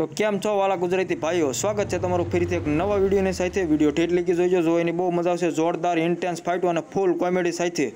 તો કેમ છો વાલા ગુજરાતી ભાઈઓ સ્વાગત છે તમારું ફરીથી એક નવા વિડિયોની સાથે વિડિયો ઢેટ લીકી જોજો જો એની બહુ મજા આવશે જોરદાર ઇન્ટેન્સ ફાઈટ અને ફૂલ કોમેડી સાથે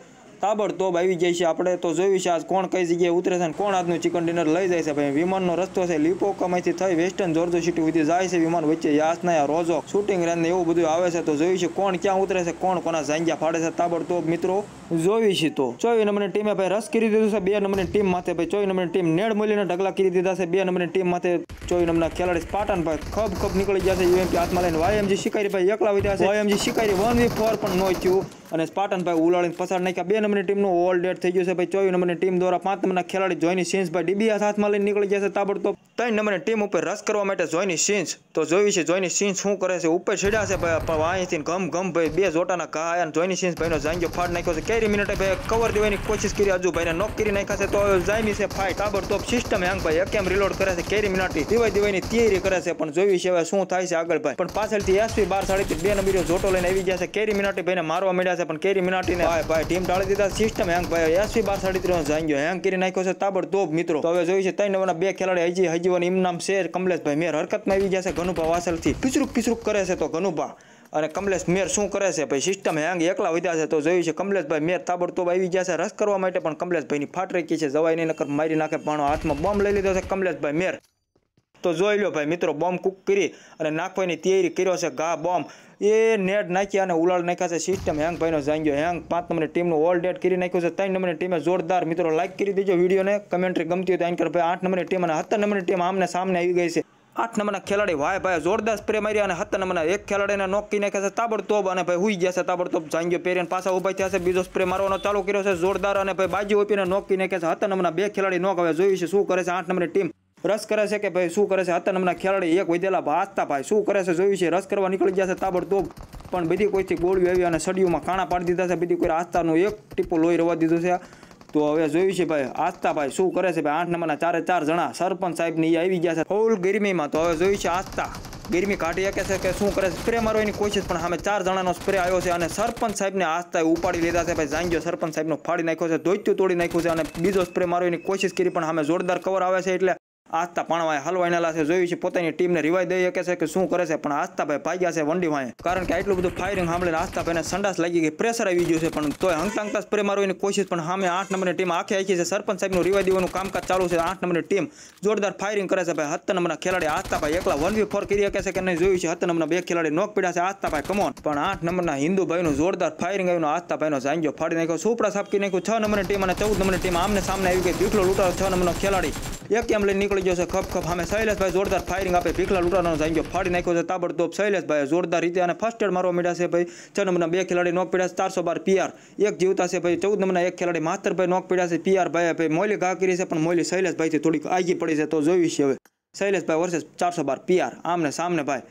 તાબડ તોબ આવી જશે આપણે તો જોઈશું આજ કોણ કઈ જગ્યાએ ઉતરે છે અને કોણ આજનું ચિકન ડિનર લઈ જાય છે ભાઈ વિમાનનો રસ્તો છે લિપો કમાઈથી થઈ વેસ્ટર્ન જ્યોર્જિયા સિટી સુધી જાય છે વિમાન વચ્ચે યાદ ના રોજો શૂટિંગ રેન્ડે એવું બધું આવે છે તો જોઈશું કોણ ક્યાં ઉતરે છે કોણ કોના જાંઘા ફાડે છે તાબડ તોબ મિત્રો જોઈશું તો 24 નંબરની ટીમએ ભાઈ રશ કરી દીધું છે 2 નંબરની ટીમ માટે ભાઈ 24 નંબરની ટીમ નેડ મોલીના ઢગલા કરી દીધા છે 2 નંબરની ટીમ માટે ચોવીસ નંબરના ખેલાડી ભાઈ ખબ ખબ નીકળી ગયા છે યુએમપી હાથમાં લઈને વાયએમજી ભાઈ એકલા વિદ્યા છે વાયએમજી શિકારી વન વી ફોર પણ ન થયું અને ભાઈ ઉલાળીને પસાર નાખ્યા બે નંબરની ટીમનું ઓલ ડેટ થઈ ગયું છે ભાઈ ચોવી નંબરની ટીમ દ્વારા પાંચ નંબરના ખેલાડી જોઈની સિન્સભાઈ ડીબીએસ હાથમાં લઈને નીકળી જશે છે તાબડતોબ તમે નંબર 8 ટીમો પર રશ કરવા માટે જોઈની સીન્સ તો જોઈ છે જોઈની સીન્સ શું કરે છે ઉપર ચડ્યા છે ભાઈ પણ આથીન ગમ ગમ ભાઈ બે જોટાના કાયન જોઈની સીન્સ ભાઈનો જંગ્યો ફાડ નાખ્યો છે કેરી મિનાટી ભાઈ કવર દેવાની કોશિશ કરી આજુ ભાઈને નોક કરી નાખ્યા છે તો જાઈમી છે ફાઈર તાબડ તોપ સિસ્ટમ હેંગ ભાઈ એક એમ રીલોડ કરે છે કેરી મિનાટી દેવા દેવાની તૈયારી કરે છે પણ જોઈ છે હવે શું થાય છે આગળ ભાઈ પણ પાછળથી 80 12 40 કે બે નંબર જોટો લઈને આવી ગયા છે કેરી મિનાટી ભાઈને મારવા મળ્યા છે પણ કેરી મિનાટીને ભાઈ ભાઈ ટીમ ઢાળી દીધા સિસ્ટમ હેંગ ભાઈ 80 12 40 નો જંગ્યો હેંગ કરી નાખ્યો છે તાબડ તોપ મિત્રો તો હવે જોઈ છે 3 નવા બે ખેલાડી હજી હજી વિદ્યાર્થીઓને એમ નામ છે કમલેશભાઈ મેર હરકતમાં આવી ગયા છે ઘનુભા વાસલથી પિચરૂક પિચરૂક કરે છે તો ઘનુભા અને કમલેશ મેર શું કરે છે ભાઈ સિસ્ટમ હેંગ એકલા વધ્યા છે તો જોયું છે કમલેશભાઈ મેર તાબડતોબ આવી ગયા છે રસ કરવા માટે પણ કમલેશભાઈની ફાટ રેકી છે જવાઈને નકર મારી નાખે પણ હાથમાં બોમ્બ લઈ લીધો છે કમલેશભાઈ મેર તો જોઈ લો ભાઈ મિત્રો બોમ્બ કૂક કરી અને નાખવાની તૈયારી કર્યો છે ઘા બોમ્બ એ નેટ નાખી અને ઉલાળ નાખ્યા છે સિસ્ટમ હેંગ ભાઈનો જાંગ્યો હેંગ પાંચ નંબરની ટીમનું ઓલ ડેટ કરી નાખ્યું છે ત્રણ નંબરની ટીમે જોરદાર મિત્રો લાઇક કરી દેજો વિડીયોને કમેન્ટ્રી ગમતી હોય તો એન્કર ભાઈ આઠ નંબરની ટીમ અને સત્તર નંબરની ટીમ આમને સામને આવી ગઈ છે આઠ નંબરના ખેલાડી ભાઈ ભાઈ જોરદાર સ્પ્રે મારી અને સત્તર નંબરના એક ખેલાડીને નોકી નાખ્યા છે તાબડતોબ અને ભાઈ હુઈ ગયા છે તાબડતોબ જાંગ્યો પહેરીને પાછા ઊભા થયા છે બીજો સ્પ્રે મારવાનો ચાલુ કર્યો છે જોરદાર અને ભાઈ બાજુ ઓપીને નોકી નાખ્યા છે સત્તર નંબરના બે ખેલાડી નોક હવે જોયું છે શું કરે છે આઠ નંબરની ટીમ રસ કરે છે કે ભાઈ શું કરે છે હતા હમણાં ખેલાડી એક વધેલા ભાસતા ભાઈ શું કરે છે જોયું છે રસ કરવા નીકળી ગયા છે તાબડતોબ પણ બધી કોઈથી ગોળીઓ આવી અને સળીઓમાં કાણા પાડી દીધા છે બધી કોઈ આસ્થાનું એક ટીપો લોહી રવા દીધું છે તો હવે જોયું છે ભાઈ આસ્થા ભાઈ શું કરે છે ભાઈ આઠ નંબરના ચારે ચાર જણા સરપંચ સાહેબની એ આવી ગયા છે ફૂલ ગરમીમાં તો હવે જોયું છે આસ્થા ગરમી કાઢી શકે છે કે શું કરે છે સ્પ્રે મારવાની કોશિશ પણ સામે ચાર જણાનો સ્પ્રે આવ્યો છે અને સરપંચ સાહેબને આસ્થા ઉપાડી લીધા છે ભાઈ જાંગ્યો સરપંચ સાહેબનો ફાડી નાખ્યો છે દોત્યું તોડી નાખ્યું છે અને બીજો સ્પ્રે મારવાની કોશિશ કરી પણ સામે જોરદાર કવર આવે છે એટલે આસ્તા પણ વાય હલવાઈનાલા છે જોઈ છે પોતાની ટીમને રિવાઈ દે કે છે કે શું કરે છે પણ આસ્તા ભાઈ ભાગ્યા છે વંડી વાય કારણ કે આટલું બધું ફાયરિંગ હામલે આસ્તા ભાઈને સંડાસ લાગી ગઈ પ્રેશર આવી જ્યું છે પણ તો હંગસંગતાસ પર મારવાની કોશિશ પણ સામે 8 નંબરની ટીમ આખી આખી છે સરપંચ સાહેબનો રિવાઈ દેવાનો કામકાજ ચાલે છે 8 નંબરની ટીમ જોરદાર ફાયરિંગ કરે છે ભાઈ 7 નંબરના ખેલાડી આસ્તા ભાઈ એકલા 1v4 કરી શકે છે કેને જોઈ છે 7 નંબરના બે ખેલાડી નોક પડ્યા છે આસ્તા ભાઈ કમ ઓન પણ 8 નંબરના હિન્દુ ભાઈનો જોરદાર ફાયરિંગ આવ્યોનો આસ્તા ભાઈનો ઝાંગ્યો ફાડી નાખ્યો ચૂપડા છાપકી નાખ્યો 6 નંબરની ટીમ અને 14 નંબરની ટીમ આમને સામે આવી કે એટલો લૂટા 6 નંબરનો ખેલાડી એક એમ લઈને પડી ગયો ખપ ખપ સામે શૈલેષભાઈ જોરદાર ફાયરિંગ આપે ભીખલા લૂંટાનો જાય ફાડી નાખ્યો છે તાબડતોબ શૈલેષભાઈ જોરદાર રીતે અને ફર્સ્ટ એડ મારવા મીડ્યા છે ભાઈ છ નંબરના બે ખેલાડી નોક પીડ્યા છે ચારસો બાર પીઆર એક જીવતા છે ભાઈ ચૌદ નંબરના એક ખેલાડી માસ્તરભાઈ નોક પીડ્યા છે પીઆર ભાઈ ભાઈ મોલી ઘા કરી છે પણ મોલી શૈલેષભાઈથી થોડીક આગી પડી છે તો જોઈશ હવે શૈલેષભાઈ વર્ષે ચારસો બાર પીઆર આમને સામને ભાઈ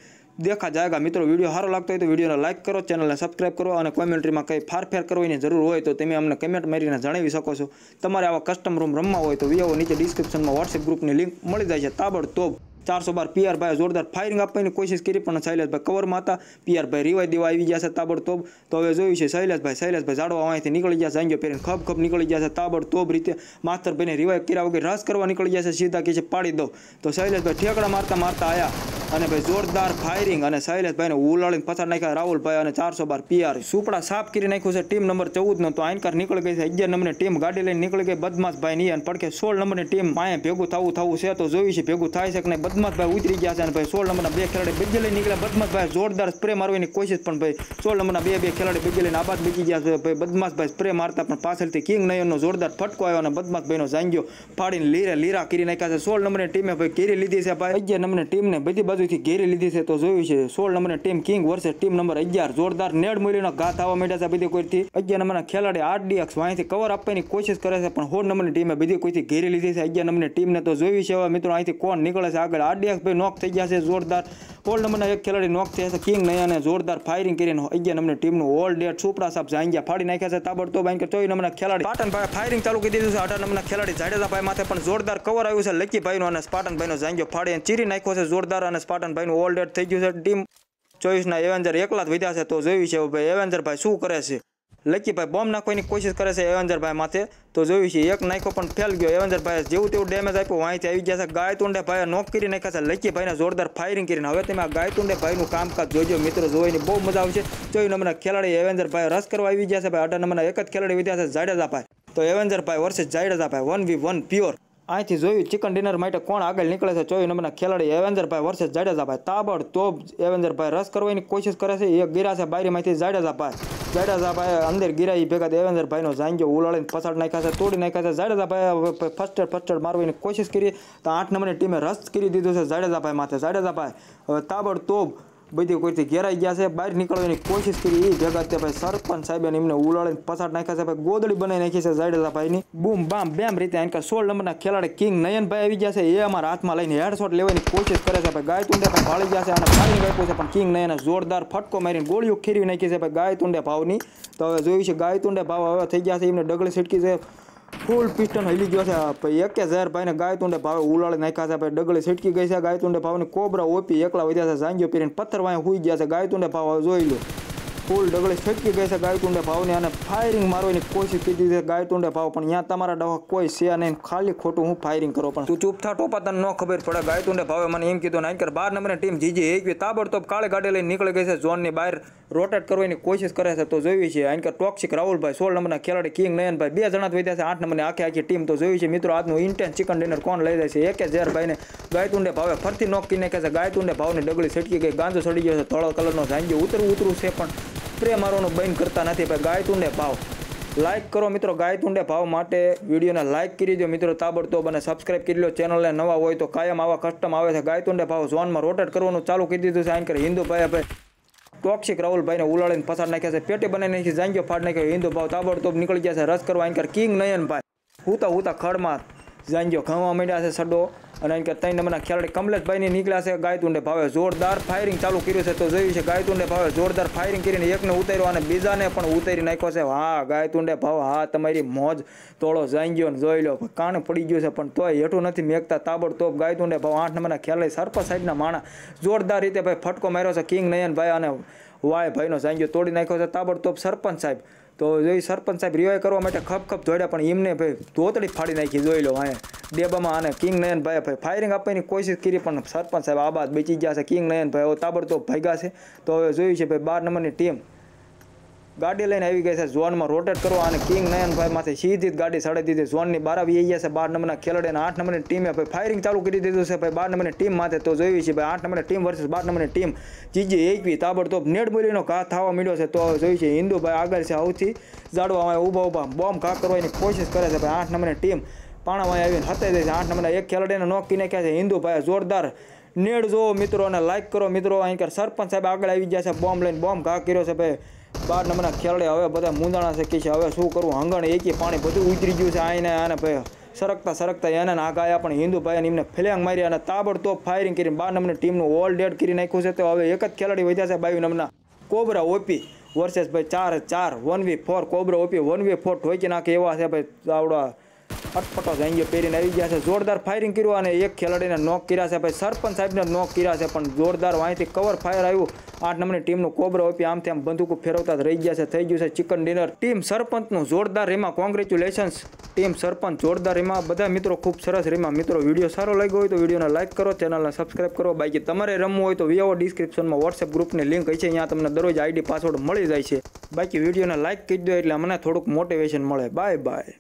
देखा जाएगा મિત્રો વિડીયો સારો લાગતો હોય તો વિડીયોને લાઇક કરો ચેનલને સબસ્ક્રાઇબ કરો અને કોમેન્ટ્રીમાં કંઈ ફારફેર કરવાની જરૂર હોય તો તમે અમને કમેન્ટ મારીને જણાવી શકો છો તમારે આવા કસ્ટમ રૂમ રમવા હોય તો વિડીયો નીચે ડિસ્ક્રિપ્શનમાં વોટ્સએપ ગ્રુપની લિંક મળી જાય છે તાબડતોબ 400 પર પીઆર બાય જોરદાર ફાયરિંગ અપને કોશિશ કરી પણ શૈલેશભાઈ કવર માતા પીઆર બાય રીવાઇવ દેવા આવી ગયા તાબડ તો તો હવે જોયું છે શૈલેશભાઈ શૈલેશભાઈ જાડો આયાથી નીકળી ગયા જાંજો પેરે ખબખબ નીકળી ગયા તાબડ તોબ રીતે માસ્ટર ભાઈને રીવાઇવ કર્યા ઓગે રાસ કરવા નીકળી ગયા છે સીધા કે છે પાડી દો તો શૈલેશભાઈ ઠેકડા મારતા મારતા આયા અને ભાઈ જોરદાર ફાયરિંગ અને શૈલેશભાઈને ઉલાળીને પછાડ નાખ્યા રાહુલ ભાઈ અને 412 પીઆર સુપડા સાફ કરી નાખ્યો છે ટીમ નંબર 14 નો તો આંકર નીકળ ગઈ છે 11 નંબરની ટીમ ગાડી લઈને નીકળી ગઈ बदमाश ભાઈ ની અને પડકે 16 નંબરની ટીમ આયા ભેગું થાઉં થાઉં છે તો જોયું છે ભેગું થાય છે કે ન બદમતભાઈ ઉતરી ગયા છે અને ભાઈ 16 નંબરના બે ખેલાડી બિગેલી નીકળ્યા બદમતભાઈ જોરદાર સ્પ્રએ મારવાની કોશિશ પણ ભાઈ 16 નંબરના બે બે ખેલાડી બિગેલીના આબાદ બીજી ગયા છે ભાઈ બદમાશભાઈ સ્પ્રએ મારતા પણ પાછળથી કિંગ નયનનો જોરદાર ફટકો આવ્યો અને બદમતભાઈનો જાંગ્યો પાડી લીરા લીરા કરી નાખ્યા છે 16 નંબરની ટીમે ભાઈ ગેરી લીધી છે ભાઈ અજ્ઞમને ટીમને બધી બાજુથી ઘેરી લીધી છે તો જોયું છે 16 નંબરની team king versus team number 11 જોરદાર નેડ મોલીનો ગાથ આવવા મળ્યા છે બધી કોરથી 11 નંબરના ખેલાડી આડीडीએક્સ વાંથી કવર આપવાની કોશિશ કરે છે પણ 16 નંબરની ટીમે બધી કોરથી ઘેરી લીધી છે 11 નંબરની ટીમને તો જોયું છે વા મિત્રો આથી કોણ નીકળે છે આગળ ભાઈ નોક થઈ ગયા છે જોરદાર ઓલ નંબરના એક ખેલાડી નોક થયા છે કિંગ નયાને જોરદાર ફાયરિંગ કરીને અગિયાર નંબરની ટીમનું ઓલ ડેટ સુપરા સાહેબ જાંગિયા ફાડી નાખ્યા છે તાબડતોબ આઈને ચોવીસ નંબરના ખેલાડી ભાઈ ફાયરિંગ ચાલુ કરી દીધું છે અઢાર નંબરના ખેલાડી ભાઈ માથે પણ જોરદાર કવર આવ્યું છે ભાઈનો અને સ્પાટનભાઈનો જાંગિયો ફાડીને ચીરી નાખ્યો છે જોરદાર અને સ્પાટનભાઈનું ઓલ ડેટ થઈ ગયું છે ટીમ ચોવીસના એવેન્જર એકલા જ વધ્યા છે તો જોયું છે ભાઈ એવેન્જર ભાઈ શું કરે છે લકીભાઈ બોમ્બ નાખવાની કોશિશ કરે છે એવંજરભાઈ માથે તો જોયું છે એક નાખો પણ ફેલ ગયો એવંજરભાઈ જેવું તેવું ડેમેજ આપ્યું વાંચી આવી ગયા છે ગાયતુંડે ભાઈએ નોક કરી નાખ્યા છે લકીભાઈને જોરદાર ફાયરિંગ કરીને હવે તમે આ તુંડે ભાઈનું કામકાજ જોજો મિત્રો જોઈને બહુ મજા આવશે ચોવીસ નંબરના ખેલાડી એવેન્જરભાઈ રસ કરવા આવી ગયા છે ભાઈ અઢાર નંબરના એક જ ખેલાડી વિદ્યા છે જાડેજાભાઈ તો વર્ષે વર્સેસ ભાઈ વન વી વન પ્યોર આઈટીઝોય ટીકન ડિનર માટે કોણ આગળ નીકળે છે 22 નંબરના ખેલાડી એવેન્જર ભાઈ વર્સસ જાડેજા ભાઈ તાબડ ટોબ એવેન્જર ભાઈ રશ કરવાની કોશિશ કરે છે એક ગિરા છે બારેમાંથી જાડેજા પાસે જાડેજા ભાઈ અંદર ગિરા ઈ ભેગા દેવેન્દ્ર ભાઈનો ઝાંંગ્યો ઉલાળીને પછાડ નાખ્યા છે તોડી નાખ્યા છે જાડેજા ભાઈ ફાસ્ટર પછાડ મારવાની કોશિશ કરી તો 8 નંબરની ટીમે રશ કરી દીધો છે જાડેજા ભાઈ માથે જાડેજા ભાઈ તાબડ ટોબ બધી કોઈથી ઘેરાઈ ગયા છે બહાર નીકળવાની કોશિશ કરી એ ભેગા તે ભાઈ સરપંચ સાહેબ એમને ઉલાળીને પસાર નાખ્યા છે ભાઈ ગોદળી બનાવી નાખી છે જાડેલા ભાઈની બૂમ બામ બેમ રીતે એનકર સોળ નંબરના ખેલાડી કિંગ નયનભાઈ આવી ગયા છે એ અમારા હાથમાં લઈને હેડશોટ લેવાની કોશિશ કરે છે ભાઈ ગાય તુંડે પણ ભાળી ગયા છે અને ફાઈન ગાયકો છે પણ કિંગ નયને જોરદાર ફટકો મારીને ગોળીઓ ખેરવી નાખી છે ભાઈ ગાય તુંડે ભાવની તો હવે જોયું છે ગાય તુંડે ભાવ હવે થઈ ગયા છે એમને ડગલી છટકી છે ફૂલ પિસ્ટન હલી ગયો છે ભાઈ એક ઝેર ભાઈને ગાય તુંડે ભાવે ઉલાળી નાખ્યા છે ભાઈ ડગલી છટકી ગઈ છે ગાય તુંડે ભાવની કોબરા ઓપી એકલા વધ્યા છે સાંજો પીરીને પથ્થર વાય હુઈ ગયા છે ગાય તુંડે ભાવ જોઈ લો फूल डगळी छटकी के जैसा गायतुंडे भाव ने आने फायरिंग मारो ने कोशिश की दी गायतुंडे भाव पण यहां तुम्हारा डवा कोई से नहीं खाली खोटू हूं फायरिंग करो पण तू चुप था टोपा तन नो खबर थोड़ा गायतुंडे भाव ने मैंने એમ કીધો નઈ કે 12 નંબરની ટીમ જીજી એકે તાબર તો કાલે ગાડે લઈને નીકળે ગય છે ઝોન ની બહાર રોટેટ કરવાની કોશિશ કરે છે તો જોવી છે અંકર ટોક્સિક રાહુલભાઈ 16 નંબરના ખેલાડી કિંગ નયનભાઈ બે જણા દવ્યા છે 8 નંબરની આખી આખી ટીમ તો જોવી છે મિત્રો આજનો ઇન્ટેન્સ ચિકન ડાઈનર કોણ લઈ જાય છે એકે જેર ભાઈને गायतुंडे भावે ફરતી નોક કરીને કે છે गायतुंडे भाव ने डગળી છટકી કે ગાંધો સડી ગયો ને તળો કલરનો જાંજો ઉતરું ઉતરું છે પણ સ્પ્રે મારવાનું બંધ કરતા નથી ભાઈ ગાય તુંડે ભાવ લાઇક કરો મિત્રો ગાય તુંડે ભાવ માટે વિડીયોને લાઇક કરી દો મિત્રો તાબડતોબ અને સબસ્ક્રાઇબ કરી લો ચેનલને નવા હોય તો કાયમ આવા કસ્ટમ આવે છે ગાય તુંડે ભાવ ઝોનમાં રોટેટ કરવાનું ચાલુ કરી દીધું છે આઈન કરે હિન્દુ ભાઈ ભાઈ ટોક્સિક રાહુલભાઈને ઉલાળીને ફસાડ નાખ્યા છે પેટે બનાવી નાખી જાંગીઓ ફાડ નાખ્યો હિન્દુ ભાવ તાબડતોબ નીકળી ગયા છે રસ કરવા આઈન કર કિંગ નયનભાઈ હુતા હુતા ખડમાં જાંજો ઘણવા માંડ્યા છે સડો અને કે ત્રણ નંબરના ખેલાડી કમલેશભાઈની નીકળ્યા છે ગાયતુંડે ભાવે જોરદાર ફાયરિંગ ચાલુ કર્યું છે તો જોયું છે ગાયતુંડે ભાવે જોરદાર ફાયરિંગ કરીને એકને ઉતાર્યો અને બીજાને પણ ઉતરી નાખ્યો છે હા ગાયતુંડે ભાવ હા તમારી મોજ તોળો જાંગ્યો ને જોઈ લો કાણ પડી ગયું છે પણ તોય હેઠું નથી મેકતા તાબડતોબ ગાયતુંડે ભાવ આઠ નંબરના ખેલાડી સરપા સાઈડના માણા જોરદાર રીતે ભાઈ ફટકો માર્યો છે કિંગ નયનભાઈ અને વાય ભાઈનો જાંગ્યો તોડી નાખ્યો છે તાબડતોબ સરપંચ સાહેબ તો જોઈ સરપંચ સાહેબ રિવાય કરવા માટે ખપ ખપ દોડ્યા પણ એમને ભાઈ ધોતડી ફાડી નાખી જોઈ લો આને ડેબામાં આને કિંગ નયન ભાઈ ભાઈ ફાયરિંગ આપવાની કોશિશ કરી પણ સરપંચ સાહેબ આ બાદ બચી ગયા છે કિંગ નયન નયનભાઈ તાબડતોબ ભાગ્યા છે તો હવે જોયું છે ભાઈ બાર નંબરની ટીમ गाडी लाइन આવી ગઈ છે ઝોન માં રોટેટ કરો અને કિંગ નયનભાઈ માથે સીધી જ ગાડી સડાઈ દીધી ઝોન ની બારવી આવી ગયા છે 12 નંબરના ખેલાડીના 8 નંબરની ટીમ હવે ફાયરિંગ ચાલુ કરી દીધો છે ભાઈ 12 નંબરની ટીમ માથે તો જોવી છે ભાઈ 8 નંબરની ટીમ વર્સસ 12 નંબરની ટીમ જીજી એપી તાબડતોપ નેડ બોલીનો કા થાવા મળ્યો છે તો હવે જોવી છે હિન્દુભાઈ આગળ છે આવતી જાળવા માં ઊભો પામ બોમ કા કરવાની કોશિશ કરે છે ભાઈ 8 નંબરની ટીમ પાણા માં આવીને હટાઈ જાય છે 8 નંબરના એક ખેલાડીને નોક કરીને ક્યાં છે હિન્દુભાઈ જોરદાર નેડ જોઓ મિત્રો અને લાઈક કરો મિત્રો અહીંયા સરપંચ સાહેબ આગળ આવી ગયા છે બોમ લઈને બોમ કા કર્યો છે ભાઈ બાર નંબરના ખેલડે હવે બધા મૂંદાણા છે કે છે હવે શું કરવું હંગણ એકી પાણી બધું ઉતરી ગયું છે આઈને આને ભાઈ સરકતા સરકતા એને આગાયા પણ હિન્દુ ભાઈને એમને ફેલાંગ મારી અને તાબડતોબ ફાયરિંગ કરીને બાર નંબરની ટીમનું ઓલ ડેડ કરી નાખ્યું છે તો હવે એક જ ખેલાડી વધ્યા છે બાવી નંબરના કોબરા ઓપી વર્સેસ ભાઈ ચાર ચાર one V four cobra OP one V four ઠોકી નાખે એવા છે ભાઈ આવડા અટપટો જાંગીઓ પહેરીને આવી ગયા છે જોરદાર ફાયરિંગ કર્યું અને એક ખેલાડીને નોક કર્યા છે ભાઈ સરપંચ સાહેબને નોક કર્યા છે પણ જોરદાર અહીંથી કવર ફાયર આવ્યું આઠ નંબરની ટીમનું કોબરો આપી આમ તેમ બંદૂકો ફેરવતા રહી ગયા છે થઈ ગયું છે ચિકન ડિનર ટીમ સરપંચનું જોરદાર રેમાં કોંગ્રેચ્યુલેશન્સ ટીમ સરપંચ જોરદાર રેમાં બધા મિત્રો ખૂબ સરસ રેમાં મિત્રો વિડીયો સારો લાગ્યો હોય તો વિડીયોને લાઇક કરો ચેનલને સબસ્ક્રાઇબ કરો બાકી તમારે રમવું હોય તો વિવો ડિસ્ક્રિપ્શનમાં વોટ્સએપ ગ્રુપની લિંક હશે અહીંયા તમને દરરોજ આઈડી પાસવર્ડ મળી જાય છે બાકી વિડીયોને લાઇક કરી દો એટલે મને થોડુંક મોટિવેશન મળે બાય બાય